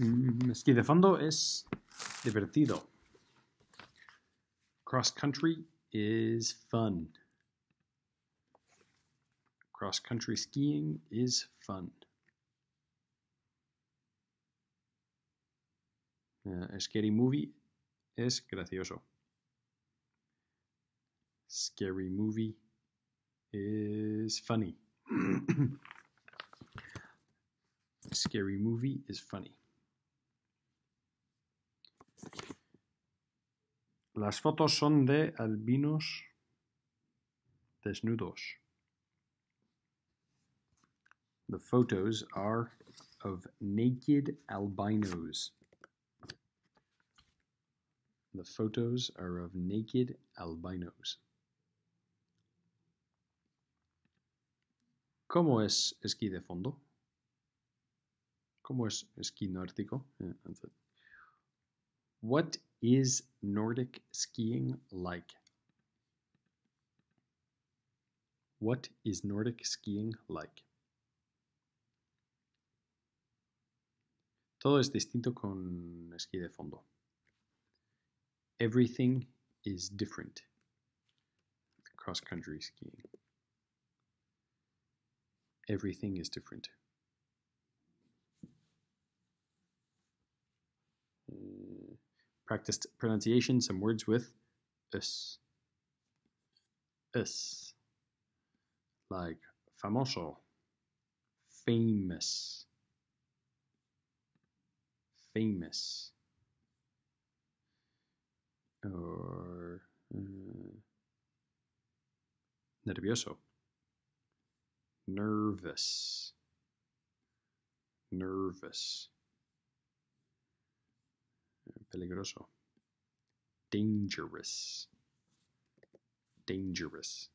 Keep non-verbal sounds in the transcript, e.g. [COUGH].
Mm, esquí de fondo es divertido. Cross country is fun. Cross country skiing is fun. Uh, scary movie es gracioso. Scary movie is funny. [COUGHS] scary movie is funny. Las fotos son de albinos desnudos. The photos are of naked albinos. The photos are of naked albinos. ¿Cómo es esquí de fondo? ¿Cómo es esquí nórdico? Yeah, What is Nordic skiing like? What is Nordic skiing like? Todo es distinto con esquí de fondo. Everything is different. Cross country skiing. Everything is different. practiced pronunciation, some words with us. Us. Like famoso, famous, famous. Or uh, nervioso, nervous, nervous. peligroso. Dangerous. Dangerous.